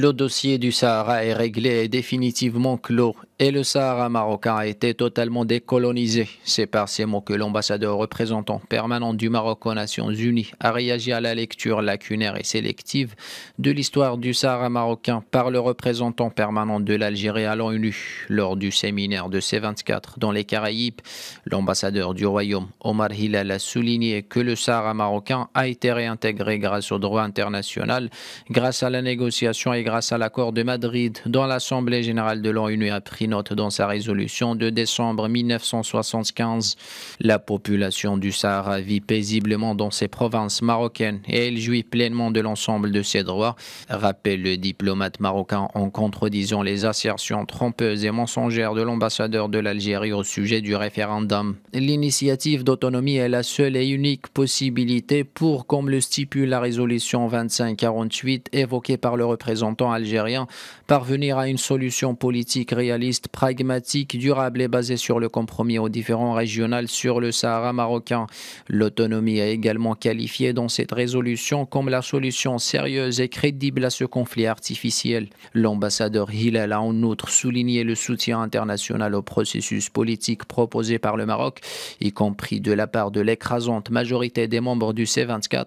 Le dossier du Sahara est réglé et définitivement clos, et le Sahara marocain a été totalement décolonisé. C'est par ces mots que l'ambassadeur représentant permanent du Maroc aux Nations Unies a réagi à la lecture lacunaire et sélective de l'histoire du Sahara marocain par le représentant permanent de l'Algérie à l'ONU. Lors du séminaire de C24 dans les Caraïbes, l'ambassadeur du Royaume Omar Hilal a souligné que le Sahara marocain a été réintégré grâce au droit international, grâce à la négociation et grâce à l'accord de Madrid dont l'Assemblée générale de l'ONU a pris note dans sa résolution de décembre 1975. La population du Sahara vit paisiblement dans ses provinces marocaines et elle jouit pleinement de l'ensemble de ses droits, rappelle le diplomate marocain en contredisant les assertions trompeuses et mensongères de l'ambassadeur de l'Algérie au sujet du référendum. L'initiative d'autonomie est la seule et unique possibilité pour, comme le stipule la résolution 2548 évoquée par le représentant Algérien algériens, parvenir à une solution politique réaliste, pragmatique, durable et basée sur le compromis aux différents régionales sur le Sahara marocain. L'autonomie est également qualifiée dans cette résolution comme la solution sérieuse et crédible à ce conflit artificiel. L'ambassadeur Hillel a en outre souligné le soutien international au processus politique proposé par le Maroc, y compris de la part de l'écrasante majorité des membres du C24,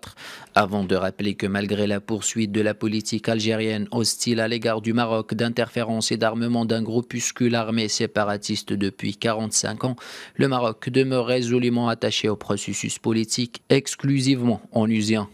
avant de rappeler que malgré la poursuite de la politique algérienne hostile à l'égard du Maroc, d'interférence et d'armement d'un groupuscule armé séparatiste depuis 45 ans, le Maroc demeure résolument attaché au processus politique exclusivement onusien.